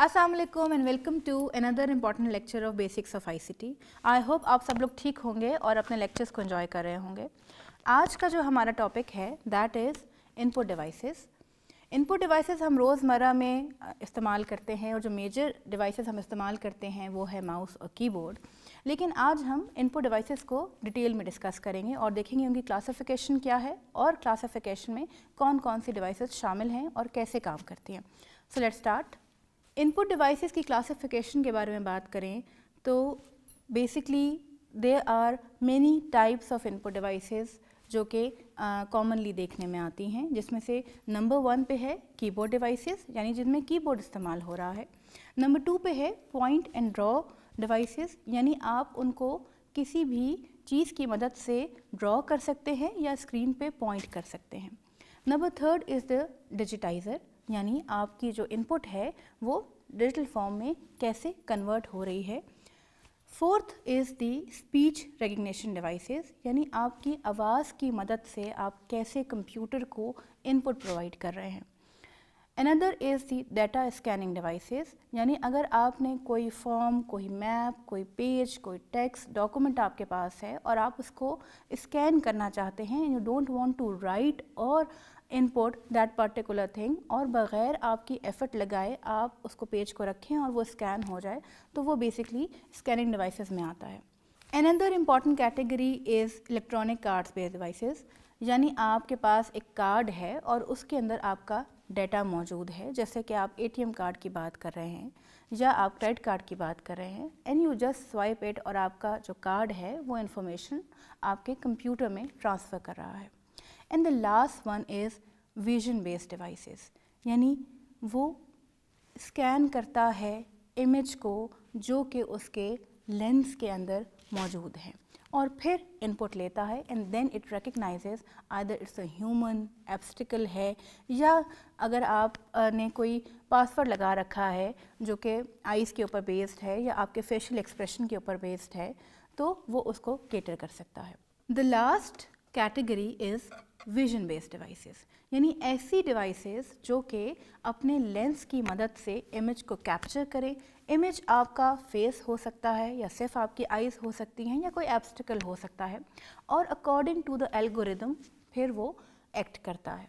Aslam and welcome to another important lecture of basics of ICT I hope आप सब लोग ठीक होंगे और अपने लेक्चर्स को एंजॉय कर रहे होंगे आज का जो हमारा टॉपिक है that is input devices input devices हम रोज़मर्रा में इस्तेमाल करते हैं और जो मेजर डिवाइसेस हम इस्तेमाल करते हैं वो है माउस और कीबोर्ड लेकिन आज हम इनपुट डिवाइसेस को डिटेल में डिस्कस करेंगे और देखेंगे उनकी क्लासिफिकेशन क्या है और क्लासिफिकेशन में कौन कौन सी डिवाइसेस शामिल हैं और कैसे काम करती हैं so let start input devices की क्लासिफिकेशन के बारे में बात करें तो basically there are many types of input devices जो कि कॉमनली uh, देखने में आती हैं जिसमें से नंबर वन पे है कीबोर्ड डिवाइसेस यानी जिनमें कीबोर्ड इस्तेमाल हो रहा है नंबर टू पे है पॉइंट एंड ड्रॉ डिवाइसेस यानी आप उनको किसी भी चीज़ की मदद से ड्रॉ कर सकते हैं या स्क्रीन पे पॉइंट कर सकते हैं number third is the digitiser यानी आपकी जो इनपुट है वो डिजिटल फॉर्म में कैसे कन्वर्ट हो रही है fourth is the speech recognition devices यानी आपकी आवाज़ की मदद से आप कैसे कंप्यूटर को इनपुट प्रोवाइड कर रहे हैं another is the data scanning devices यानी अगर आपने कोई फॉर्म कोई मैप कोई पेज कोई टेक्स्ट डॉक्यूमेंट आपके पास है और आप उसको स्कैन करना चाहते हैं you don't want to write और इनपुट दैट पर्टिकुलर थिंग और बग़ैर आपकी एफ़र्ट लगाए आप उसको पेज को रखें और वो स्कैन हो जाए तो वो बेसिकली स्कैनिंग डिवाइसेस में आता है another important category is electronic cards based devices यानी आपके पास एक कार्ड है और उसके अंदर आपका डेटा मौजूद है जैसे कि आप एम कार्ड की बात कर रहे हैं या आप क्रेडिट कार्ड की बात कर रहे हैं and you just swipe it और आपका जो कार्ड है वो इन्फॉर्मेशन आपके कंप्यूटर में ट्रांसफ़र कर रहा है and the last one is vision based devices यानी वो स्कैन करता है इमेज को जो कि उसके लेंस के अंदर मौजूद है और फिर इनपुट लेता है and then it recognizes other it's a human obstacle है या अगर आप ने कोई पासवर्ड लगा रखा है जो कि आइज़ के ऊपर बेस्ड है या आपके फेशियल एक्सप्रेशन के ऊपर बेस्ड है तो वो उसको केटर कर सकता है the last category is vision based devices यानी ऐसी डिवाइसेस जो कि अपने लेंस की मदद से इमेज को कैप्चर करें इमेज आपका फेस हो सकता है या सिर्फ आपकी आइज़ हो सकती हैं या कोई एब्स्टिकल हो सकता है और अकॉर्डिंग टू द एल्गोरिदम फिर वो एक्ट करता है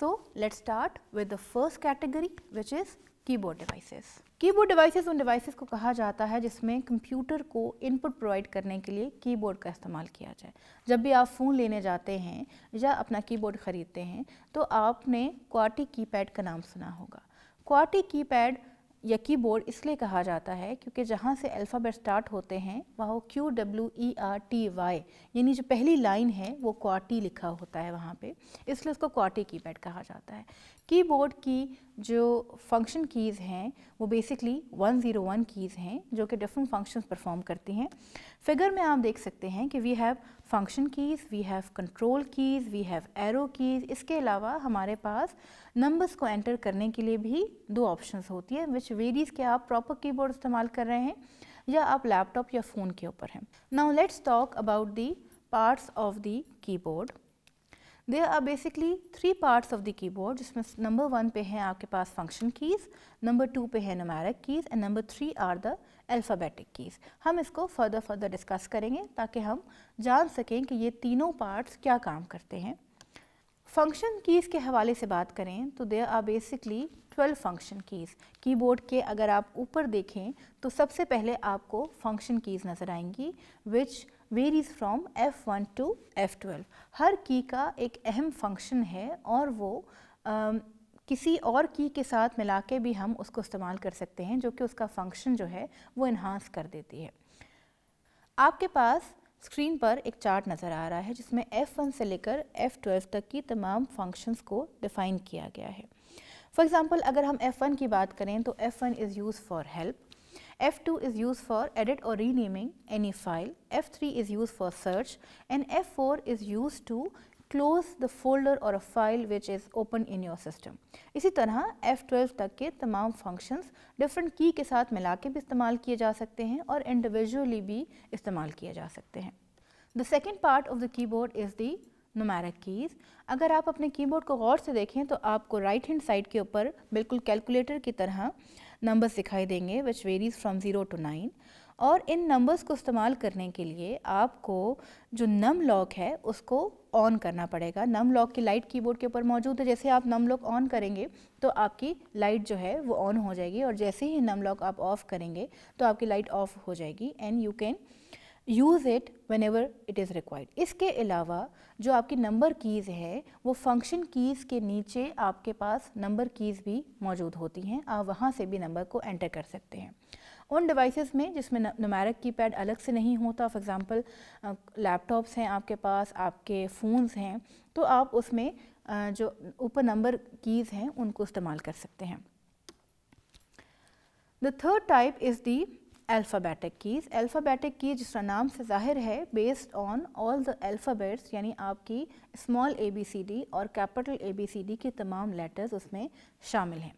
so let start with the first category which is keyboard devices keyboard devices उन डिवाइसेस को कहा जाता है जिसमें कंप्यूटर को इनपुट प्रोवाइड करने के लिए कीबोर्ड का इस्तेमाल किया जाए जब भी आप फ़ोन लेने जाते हैं या अपना कीबोर्ड ख़रीदते हैं तो आपने क्वाटी कीपैड का नाम सुना होगा क्वाटी कीपैड यकी बोर्ड इसलिए कहा जाता है क्योंकि जहाँ से अल्फ़ाबेट स्टार्ट होते हैं वहाँ Q W E R T Y यानी जो पहली लाइन है वो क्वाटी लिखा होता है वहाँ पे इसलिए उसको क्वाटी कीपैड कहा जाता है कीबोर्ड की जो फंक्शन कीज़ हैं वो बेसिकली 101 कीज़ हैं जो कि डिफरेंट फंक्शंस परफॉर्म करती हैं फिगर में आप देख सकते हैं कि we have function keys we have control keys we have arrow keys इसके अलावा हमारे पास नंबर्स को एंटर करने के लिए भी दो ऑप्शंस होती है विच वेरीज़ के आप प्रॉपर कीबोर्ड इस्तेमाल कर रहे हैं या आप लैपटॉप या फ़ोन के ऊपर हैं now let's talk about the parts of the keyboard there are basically three parts of the keyboard जिसमें नंबर वन पे है आपके पास फंक्शन कीज़ नंबर टू पे है numeric keys and number three are the alphabetic keys हम इसको further further discuss करेंगे ताकि हम जान सकें कि ये तीनों पार्ट्स क्या काम करते हैं फंक्शन कीज़ के हवाले से बात करें तो there are basically twelve function keys keyboard के अगर आप ऊपर देखें तो सबसे पहले आपको फंक्शन कीज़ नज़र आएंगी which varies from F one to F हर की का एक अहम फंक्शन है और वो किसी और की के साथ मिला के भी हम उसको इस्तेमाल कर सकते हैं जो कि उसका फंक्शन जो है वो इन्हांस कर देती है आपके पास स्क्रीन पर एक चार्ट नज़र आ रहा है जिसमें F1 से लेकर F12 तक की तमाम फंक्शंस को डिफ़ाइन किया गया है फॉर एग्ज़ाम्पल अगर हम F1 की बात करें तो F1 is use for help F2 is use for edit और renaming any file F3 is use for search and F4 is use to close the folder और a file which is open in your system इसी तरह F12 तक के तमाम functions different की के साथ मिला के भी इस्तेमाल किए जा सकते हैं और इंडिविजुअली भी इस्तेमाल किए जा सकते हैं the second part of the keyboard is the numeric keys अगर आप अपने कीबोर्ड को गौर से देखें तो आपको राइट हैंड साइड के ऊपर बिल्कुल कैलकुलेटर की तरह नंबर्स दिखाई देंगे which varies from zero to nine और इन नंबर्स को इस्तेमाल करने के लिए आपको जो नम लॉक है उसको ऑन करना पड़ेगा नम लॉक की लाइट कीबोर्ड के ऊपर मौजूद है जैसे आप नम लॉक ऑन करेंगे तो आपकी लाइट जो है वो ऑन हो जाएगी और जैसे ही नम लॉक आप ऑफ़ करेंगे तो आपकी लाइट ऑफ हो जाएगी and you can use it whenever it is required इसके अलावा जो आपकी नंबर कीज़ है वो फंक्शन कीज़ के नीचे आपके पास नंबर कीज़ भी मौजूद होती हैं आप वहाँ से भी नंबर को एंटर कर सकते हैं उन डिवाइसेस में जिसमें की कीपैड अलग से नहीं होता फॉर एग्ज़ाम्पल लैपटॉप्स हैं आपके पास आपके फ़ोन्स हैं तो आप उसमें जो ऊपर नंबर कीज़ हैं उनको इस्तेमाल कर सकते हैं the third type is the alphabetic keys alphabetic key जिसका नाम से ज़ाहिर है based on all the alphabets यानी आपकी small A B C D और capital A B C D के तमाम लेटर्स उसमें शामिल हैं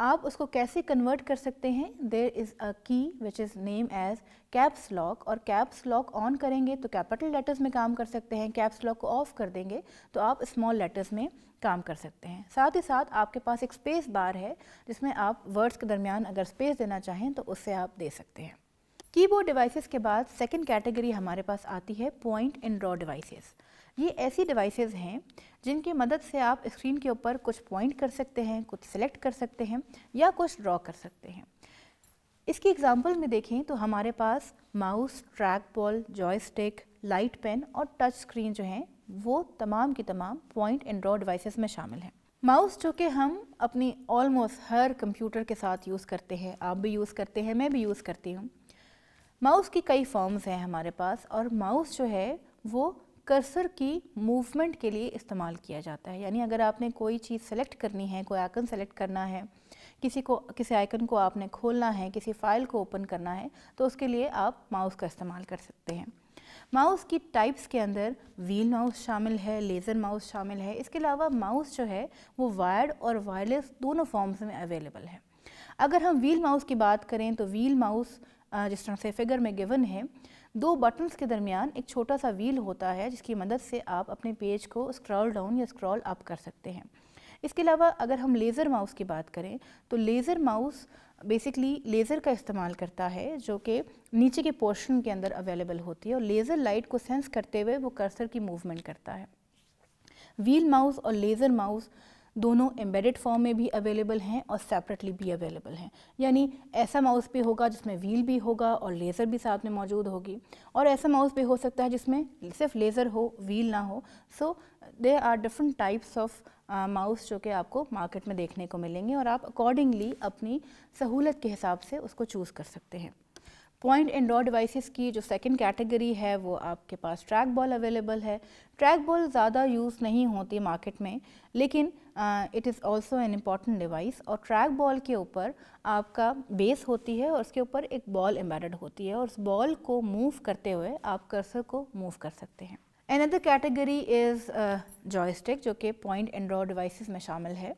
आप उसको कैसे कन्वर्ट कर सकते हैं देर is a key which is name as caps lock और कैप्स लॉक ऑन करेंगे तो कैपिटल लेटर्स में काम कर सकते हैं कैप्स लॉक को ऑफ कर देंगे तो आप स्मॉल लेटर्स में काम कर सकते हैं साथ ही साथ आपके पास एक स्पेस बार है जिसमें आप वर्ड्स के दरमियान अगर स्पेस देना चाहें तो उससे आप दे सकते हैं कीबोर्ड डिवाइसेस के बाद सेकंड कैटेगरी हमारे पास आती है पॉइंट इन रॉ डिवाइसेस ये ऐसी डिवाइसेस हैं जिनकी मदद से आप स्क्रीन के ऊपर कुछ पॉइंट कर सकते हैं कुछ सेलेक्ट कर सकते हैं या कुछ ड्रॉ कर सकते हैं इसकी एग्जाम्पल में देखें तो हमारे पास mouse track ball joystick light pen और टच स्क्रीन जो हैं वो तमाम की तमाम पॉइंट एंड ड्रॉ डिवाइसेस में शामिल हैं माउस जो कि हम अपनी ऑलमोस्ट हर कंप्यूटर के साथ यूज़ करते हैं आप भी यूज़ करते हैं मैं भी यूज़ करती हूँ माउस की कई फॉर्म्स हैं हमारे पास और माउस जो है वो कर्सर की मूवमेंट के लिए इस्तेमाल किया जाता है यानी अगर आपने कोई चीज़ सेलेक्ट करनी है कोई आइकन सेलेक्ट करना है किसी को किसी आइकन को आपने खोलना है किसी फाइल को ओपन करना है तो उसके लिए आप माउस का इस्तेमाल कर सकते हैं माउस की टाइप्स के अंदर व्हील माउस शामिल है लेज़र माउस शामिल है इसके अलावा माउस जो है वो वायर्ड और वायरलेस दोनों फॉर्म्स में अवेलेबल है अगर हम व्हील माउस की बात करें तो व्हील माउस जिस तरह से फिगर में गिवन है दो बटन्स के दरमियान एक छोटा सा व्हील होता है जिसकी मदद से आप अपने पेज को स्क्रॉल डाउन या स्क्रॉल अप कर सकते हैं इसके अलावा अगर हम लेज़र माउस की बात करें तो लेज़र माउस बेसिकली लेज़र का इस्तेमाल करता है जो कि नीचे के पोर्शन के अंदर अवेलेबल होती है और लेज़र लाइट को सेंस करते हुए वो कर्सर की मूवमेंट करता है व्हील माउस और लेज़र माउस दोनों एम्बेडेड फॉर्म में भी अवेलेबल हैं और सेपरेटली भी अवेलेबल हैं यानी ऐसा माउस भी होगा जिसमें व्हील भी होगा और लेज़र भी साथ में मौजूद होगी और ऐसा माउस भी हो सकता है जिसमें सिर्फ लेज़र हो व्हील ना हो so they are different types of mouse जो कि आपको मार्केट में देखने को मिलेंगे और आप अकॉर्डिंगली अपनी सहूलत के हिसाब से उसको चूज़ कर सकते हैं पॉइंट इंडोर डिवाइसेस की जो सेकंड कैटेगरी है वो आपके पास ट्रैक बॉल अवेलेबल है ट्रैक बॉल ज़्यादा यूज़ नहीं होती मार्केट में लेकिन it is also an important device और ट्रैक बॉल के ऊपर आपका बेस होती है और उसके ऊपर एक बॉल एम्बेडेड होती है और उस बॉल को मूव करते हुए आप कर्सर को मूव कर सकते हैं अनदर कैटेगरी इज़ जॉयस्टिक जो कि पॉइंट एंड्रॉयड डिवाइसिस में शामिल है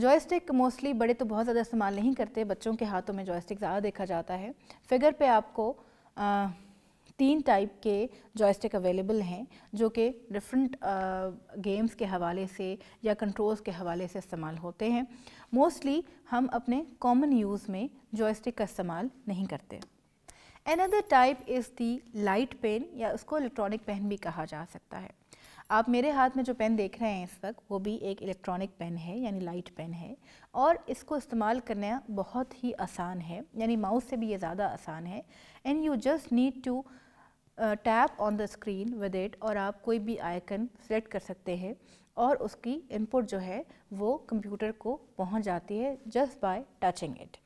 जॉयस्टिक मोस्टली बड़े तो बहुत ज़्यादा इस्तेमाल नहीं करते बच्चों के हाथों में जॉयस्टिक ज़्यादा देखा जाता है फिगर पे आपको आ, तीन टाइप के जॉयस्टिक अवेलेबल हैं जो कि डिफरेंट गेम्स के हवाले से या कंट्रोल्स के हवाले से इस्तेमाल होते हैं मोस्टली हम अपने कॉमन यूज़ में जॉयस्टिक का इस्तेमाल नहीं करते another type is the light pen या उसको इलेक्ट्रॉनिक पेन भी कहा जा सकता है आप मेरे हाथ में जो पेन देख रहे हैं इस वक्त वो भी एक इलेक्ट्रॉनिक पेन है यानी लाइट पेन है और इसको इस्तेमाल करना बहुत ही आसान है यानी माउस से भी ये ज़्यादा आसान है and you just need to tap on the screen with it और आप कोई भी आइकन सेलेक्ट कर सकते हैं और उसकी इनपुट जो है वो कंप्यूटर को पहुंच जाती है जस्ट बाय टचिंग इट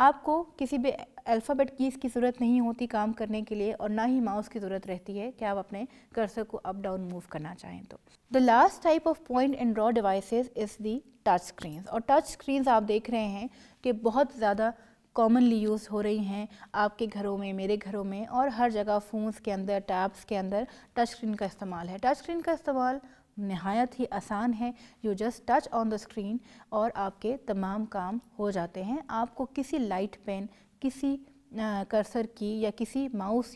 आपको किसी भी अल्फ़ाबेट कीज़ की ज़रूरत नहीं होती काम करने के लिए और ना ही माउस की ज़रूरत रहती है कि आप अपने कर्सर को अप डाउन मूव करना चाहें तो the last type of point and draw devices is the touch screen और टच स्क्रीन आप देख रहे हैं कि बहुत ज़्यादा कॉमनली यूज़ हो रही हैं आपके घरों में मेरे घरों में और हर जगह फ़ोन्स के अंदर टैब्स के अंदर टच स्क्रीन का इस्तेमाल है टच स्क्रीन का इस्तेमाल नहायत ही आसान है you just touch on the screen और आपके तमाम काम हो जाते हैं आपको किसी लाइट पेन किसी कर्सर की या किसी माउस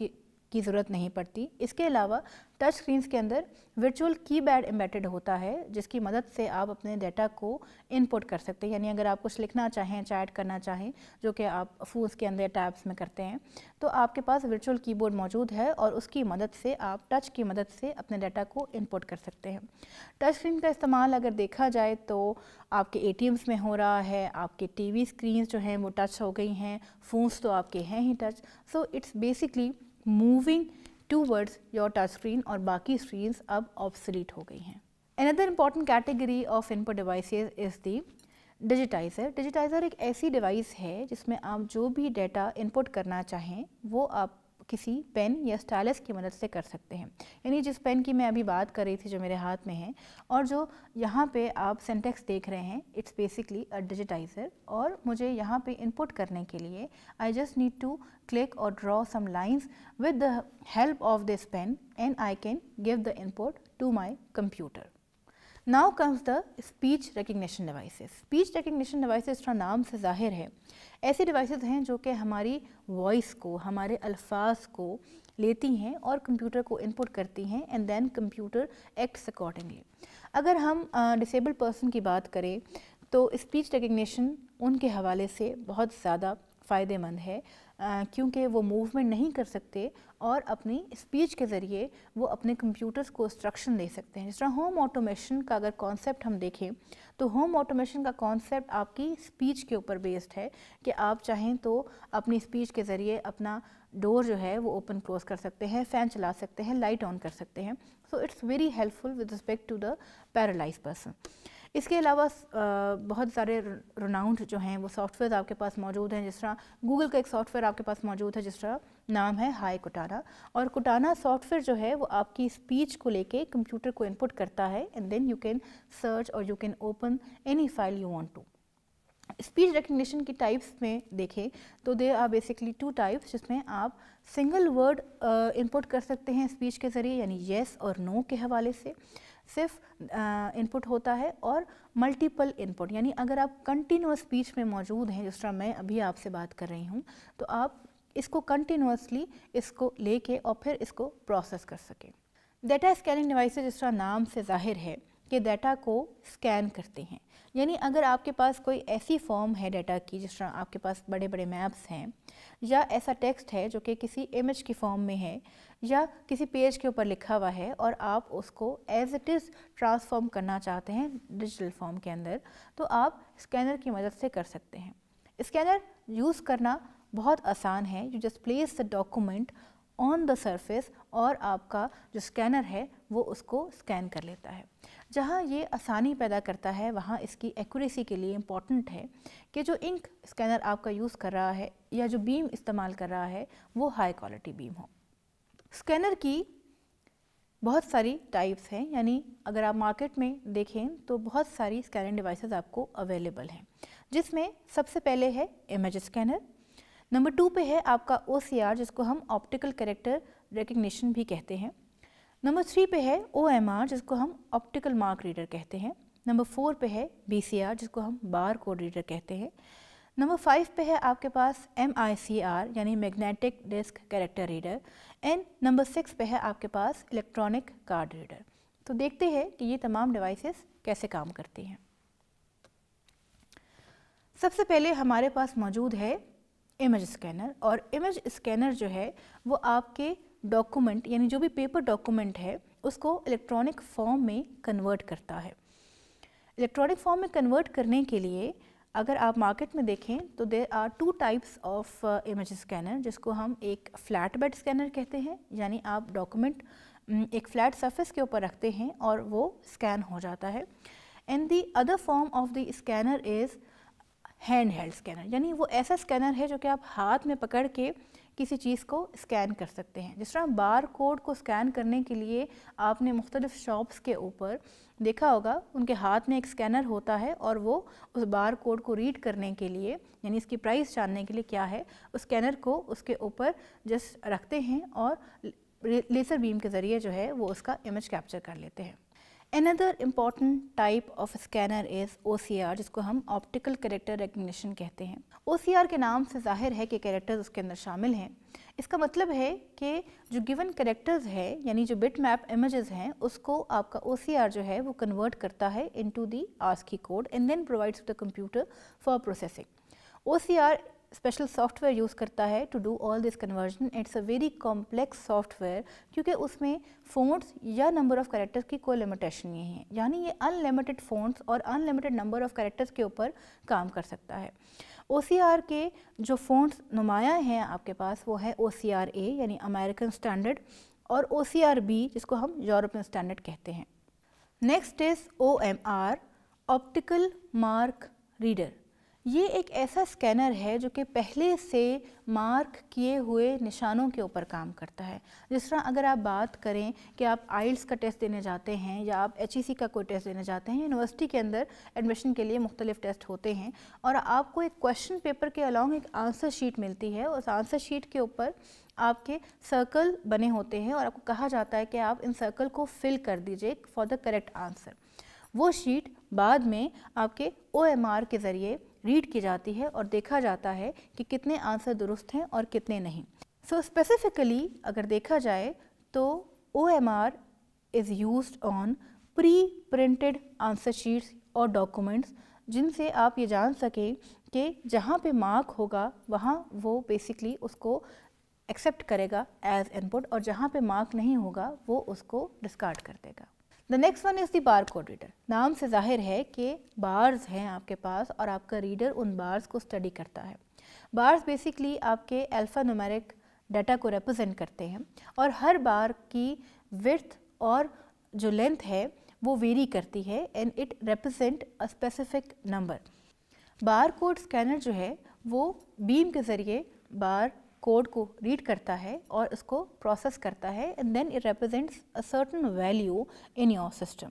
की ज़रूरत नहीं पड़ती इसके अलावा टच स्क्रीन्स के अंदर वर्चुअल की बैड एम्बेटेड होता है जिसकी मदद से आप अपने डाटा को इनपुट कर सकते हैं यानी अगर आप कुछ लिखना चाहें चैट करना चाहें जो कि आप फ़ोन्स के अंदर टैब्स में करते हैं तो आपके पास वर्चुअल कीबोर्ड मौजूद है और उसकी मदद से आप टच की मदद से अपने डाटा को इनपुट कर सकते हैं टच स्क्रीन का इस्तेमाल अगर देखा जाए तो आपके ए में हो रहा है आपके टी वी जो हैं वो टच हो गई हैं फ़ोन्स तो आपके हैं ही touch so it's basically moving towards your touch screen और बाकी स्क्रीन्स अब ऑब्सलीट हो गई हैं another important category of input device is the digitizer digitizer एक ऐसी डिवाइस है जिसमें आप जो भी डेटा इनपुट करना चाहें वो आप किसी पेन या स्टाइलस की मदद से कर सकते हैं यानी जिस पेन की मैं अभी बात कर रही थी जो मेरे हाथ में है और जो यहाँ पे आप सेंटेक्स देख रहे हैं इट्स बेसिकली अ डिजिटाइजर और मुझे यहाँ पे इनपुट करने के लिए I just need to click और draw some lines with the help of this pen and I can give the input to my computer now comes the speech recognition device speech recognition device का नाम से जाहिर है ऐसे device हैं जो कि हमारी वॉइस को हमारे अल्फाज को लेती हैं और कंप्यूटर को इनपुट करती हैं and then computer acts accordingly अगर हम डिसेबल uh, पर्सन की बात करें तो स्पीच रिकग्निशन उनके हवाले से बहुत ज़्यादा फ़ायदेमंद है क्योंकि वो मूवमेंट नहीं कर सकते और अपनी स्पीच के ज़रिए वो अपने कंप्यूटर्स को इंस्ट्रक्शन दे सकते हैं जिस तरह होम ऑटोमेशन का अगर कॉन्सेप्ट हम देखें तो होम ऑटोमेशन का कॉन्सेप्ट आपकी स्पीच के ऊपर बेस्ड है कि आप चाहें तो अपनी स्पीच के ज़रिए अपना डोर जो है वो ओपन क्लोज कर सकते हैं फ़ैन चला सकते हैं लाइट ऑन कर सकते हैं so it's very helpful with respect to the paralyse person इसके अलावा बहुत सारे रोनाउंड जो हैं वो सॉफ्टवेयर आपके पास मौजूद हैं जिस तरह गूगल का एक सॉफ्टवेयर आपके पास मौजूद है जिस तरह नाम है हाई कुटाना और कुटाना सॉफ्टवेयर जो है वो आपकी स्पीच को लेके कंप्यूटर को इनपुट करता है and then you can search और you can open any file you want to speech recognition की टाइप्स में देखें तो they are basically two types जिसमें आप सिंगल वर्ड इनपुट कर सकते हैं स्पीच के ज़रिए यानी येस और नो के हवाले से सिर्फ इनपुट होता है और मल्टीपल इनपुट यानी अगर आप कंटिन्यूस स्पीच में मौजूद हैं जिस तरह मैं अभी आपसे बात कर रही हूँ तो आप इसको कंटिन्यूसली इसको लेके और फिर इसको प्रोसेस कर सकें डेटा स्कैनिंग डिवाइस जिस तरह नाम से जाहिर है कि डेटा को स्कैन करते हैं यानी अगर आपके पास कोई ऐसी फॉर्म है डेटा की जिस तरह आपके पास बड़े बड़े मैप्स हैं या ऐसा टेक्स्ट है जो कि किसी इमेज की फॉर्म में है या किसी पेज के ऊपर लिखा हुआ है और आप उसको एज इट इज़ ट्रांसफॉर्म करना चाहते हैं डिजिटल फॉर्म के अंदर तो आप स्कैनर की मदद से कर सकते हैं स्कैनर यूज़ करना बहुत आसान है you just place the document on the surface और आपका जो स्कैनर है वो उसको स्कैन कर लेता है जहाँ ये आसानी पैदा करता है वहाँ इसकी एक्यूरेसी के लिए इम्पॉर्टेंट है कि जो इंक स्कैनर आपका यूज़ कर रहा है या जो बीम इस्तेमाल कर रहा है वो हाई क्वालिटी बीम हो स्कैनर की बहुत सारी टाइप्स हैं यानी अगर आप मार्केट में देखें तो बहुत सारी स्कैनिंग डिवाइसेस आपको अवेलेबल हैं जिसमें सबसे पहले है इमेज स्कैनर नंबर टू पे है आपका ओ जिसको हम ऑप्टिकल करेक्टर रिकग्निशन भी कहते हैं नंबर थ्री पे है ओ जिसको हम ऑप्टिकल मार्क रीडर कहते हैं नंबर फोर पे है बी जिसको हम बार कोड रीडर कहते हैं नंबर फाइव पे है आपके पास एम आई सी आर यानी magnetic disk character reader and number six पे है आपके पास इलेक्ट्रॉनिक कार्ड रीडर तो देखते हैं कि ये तमाम डिवाइसेस कैसे काम करती हैं सबसे पहले हमारे पास मौजूद है इमेज स्कैनर और इमेज स्कैनर जो है वो आपके डॉक्यूमेंट यानी जो भी पेपर डॉक्यूमेंट है उसको इलेक्ट्रॉनिक फॉर्म में कन्वर्ट करता है इलेक्ट्रॉनिक फॉर्म में कन्वर्ट करने के लिए अगर आप मार्केट में देखें तो there are two types of image scanner जिसको हम एक फ्लैट बेड स्कैनर कहते हैं यानी आप डॉक्यूमेंट एक फ्लैट सरफेस के ऊपर रखते हैं और वो स्कैन हो जाता है and the other form of the scanner is hand held scanner यानी वो ऐसा स्कैनर है जो कि आप हाथ में पकड़ के किसी चीज़ को स्कैन कर सकते हैं जिस तरह बार कोड को स्कैन करने के लिए आपने मुख्तलिफ़ शॉप्स के ऊपर देखा होगा उनके हाथ में एक स्कैनर होता है और वो उस बार कोड को रीड करने के लिए यानी इसकी प्राइस जानने के लिए क्या है उस स्कैनर को उसके ऊपर जस्ट रखते हैं और लेसर बीम के ज़रिए जो है वो उसका इमेज कैप्चर कर लेते हैं another important type of scanner is O C R जिसको हम ऑप्टिकल करेक्टर रिकग्निशन कहते हैं ओ सी आर के नाम से जाहिर है कि कैरेक्टर्स उसके अंदर शामिल हैं इसका मतलब है कि जो गिवन करेक्टर्स है यानी जो बिट मैप इमेजेस हैं उसको आपका ओ सी आर जो है वो कन्वर्ट करता है into the ASCII code and then provides to the computer for processing O C R special software use करता है to do all this conversion it's a very complex software क्योंकि उसमें phones या number of characters की कोई limitation नहीं है यानी ये अनलिमिटेड फ़ोन्स और अनलिमिटेड नंबर ऑफ़ करेक्टर्स के ऊपर काम कर सकता है ओ के जो फ़ोन्स नुमाया हैं आपके पास वो है ओ ए यानी अमेरिकन स्टैंडर्ड और ओ बी जिसको हम यूरोपियन स्टैंडर्ड कहते हैं next is O optical mark reader ये एक ऐसा स्कैनर है जो कि पहले से मार्क किए हुए निशानों के ऊपर काम करता है जिस तरह अगर आप बात करें कि आप आइल्स का टेस्ट देने जाते हैं या आप एच का कोई टेस्ट देने जाते हैं यूनिवर्सिटी के अंदर एडमिशन के लिए मुख्तलिफ टेस्ट होते हैं और आपको एक क्वेश्चन पेपर के अलॉन्ग एक आंसर शीट मिलती है उस आंसर शीट के ऊपर आपके सर्कल बने होते हैं और आपको कहा जाता है कि आप इन सर्कल को फिल कर दीजिए फॉर द करेक्ट आंसर वो शीट बाद में आपके ओ के ज़रिए रीड की जाती है और देखा जाता है कि कितने आंसर दुरुस्त हैं और कितने नहीं सो so स्पेसिफिकली अगर देखा जाए तो O M R is use on pre printed answer sheets और डॉक्यूमेंट्स जिनसे आप ये जान सकें कि जहाँ पे मार्क होगा वहाँ वो बेसिकली उसको एक्सेप्ट करेगा एज इनपुट और जहाँ पे मार्क नहीं होगा वो उसको डिस्कार्ड कर देगा the next one is the bar code reader नाम से जाहिर है कि बार्स हैं आपके पास और आपका रीडर उन बार्स को स्टडी करता है बार्स बेसिकली आपके अल्फ़ा नुमेरिक डाटा को रिप्रेजेंट करते हैं और हर बार की विर्थ और जो लेंथ है वो वेरी करती है and it represent a specific number bar code scanner जो है वो बीम के ज़रिए बार कोड को रीड करता है और उसको प्रोसेस करता है and then it represents a certain value in your system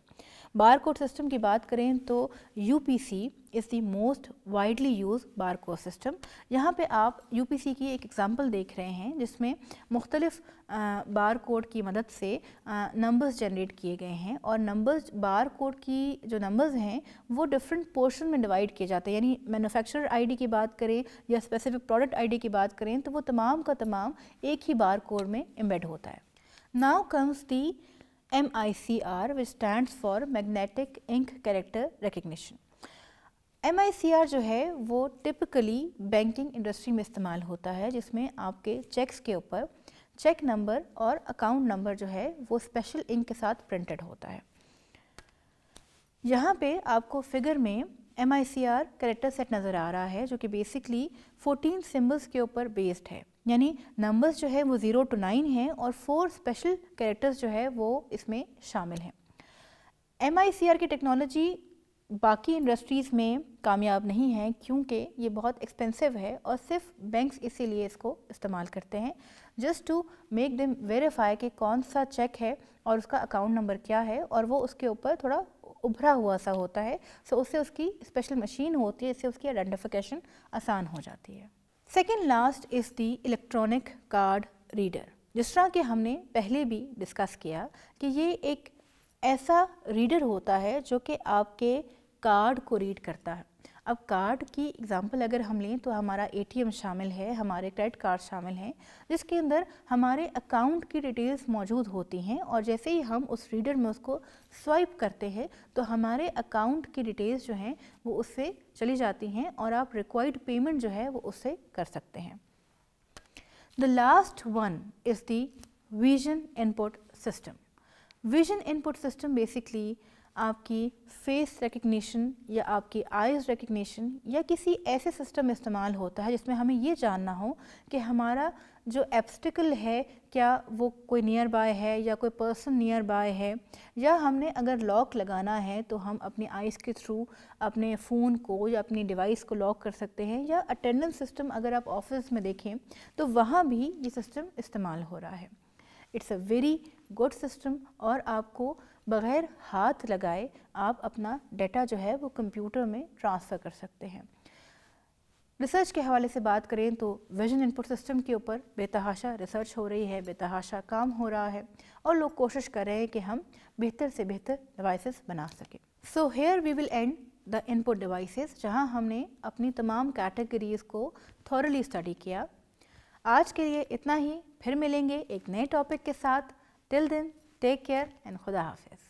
bar code system की बात करें तो U P C is the most widely used bar code system यहाँ पे आप यू पी सी की एक एग्ज़ाम्पल देख रहे हैं जिसमें मुख्तलिफ़ बार कोड की मदद से नंबर्स जनरेट किए गए हैं और नंबर्स बार कोड की जो नंबर्स हैं वो डिफरेंट पोर्शन में डिवाइड किए जाते हैं यानी मैनुफेक्चर डी की बात करें या स्पेसिफिक प्रोडक्ट आई डी की बात करें तो वो तमाम का तमाम एक ही बार कोड में एम्बेड होता है now comes the MICR which stands for Magnetic Ink Character Recognition. MICR जो है वो टिपिकली बैंकिंग इंडस्ट्री में इस्तेमाल होता है जिसमें आपके चेक्स के ऊपर चेक नंबर और अकाउंट नंबर जो है वो स्पेशल इंक के साथ प्रिंटेड होता है यहाँ पे आपको फिगर में M I C R character set नज़र आ रहा है जो कि बेसिकली 14 सिम्बल्स के ऊपर बेस्ड है यानी नंबर्स जो है वो ज़ीरो टू नाइन हैं और फोर स्पेशल कैरेक्टर्स जो है वो इसमें शामिल हैं एम की टेक्नोलॉजी बाकी इंडस्ट्रीज़ में कामयाब नहीं है क्योंकि ये बहुत एक्सपेंसिव है और सिर्फ बैंक्स इसीलिए इसको इस्तेमाल करते हैं just to make them verify कि कौन सा चेक है और उसका अकाउंट नंबर क्या है और वो उसके ऊपर थोड़ा उभरा हुआ सा होता है सो so उससे उसकी स्पेशल मशीन होती है इससे उसकी आइडेंटिफिकेशन आसान हो जाती है second last is the electronic card reader जिस तरह के हमने पहले भी डिस्कस किया कि ये एक ऐसा रीडर होता है जो कि आपके कार्ड को रीड करता है अब कार्ड की एग्ज़ाम्पल अगर हम लें तो हमारा एटीएम शामिल है हमारे क्रेडिट कार्ड शामिल हैं जिसके अंदर हमारे अकाउंट की डिटेल्स मौजूद होती हैं और जैसे ही हम उस रीडर में उसको स्वाइप करते हैं तो हमारे अकाउंट की डिटेल्स जो हैं वो उससे चली जाती हैं और आप रिक्वायर्ड पेमेंट जो है वो उससे कर सकते हैं the last one is the vision input system vision input system basically आपकी फेस रिकग्निशन या आपकी आइज़ रिकग्निशन या किसी ऐसे सिस्टम इस्तेमाल होता है जिसमें हमें ये जानना हो कि हमारा जो एब्स्टिकल है क्या वो कोई नियर बाय है या कोई पर्सन नियर बाय है या हमने अगर लॉक लगाना है तो हम अपनी आइज़ के थ्रू अपने फ़ोन को या अपनी डिवाइस को लॉक कर सकते हैं या अटेंडेंस सिस्टम अगर आप ऑफिस में देखें तो वहाँ भी ये सिस्टम इस्तेमाल हो रहा है it's a very good system और आपको बग़ैर हाथ लगाए आप अपना डेटा जो है वो कंप्यूटर में ट्रांसफ़र कर सकते हैं रिसर्च के हवाले से बात करें तो विजन इनपुट सिस्टम के ऊपर बेतहाशा रिसर्च हो रही है बेतहाशा काम हो रहा है और लोग कोशिश कर रहे हैं कि हम बेहतर से बेहतर डिवाइसेस बना सकें so here we will and the input devices जहां हमने अपनी तमाम कैटेगरीज को थॉरली स्टडी किया आज के लिए इतना ही फिर मिलेंगे एक नए टॉपिक के साथ टिल दिन Take care and Khuda Hafiz.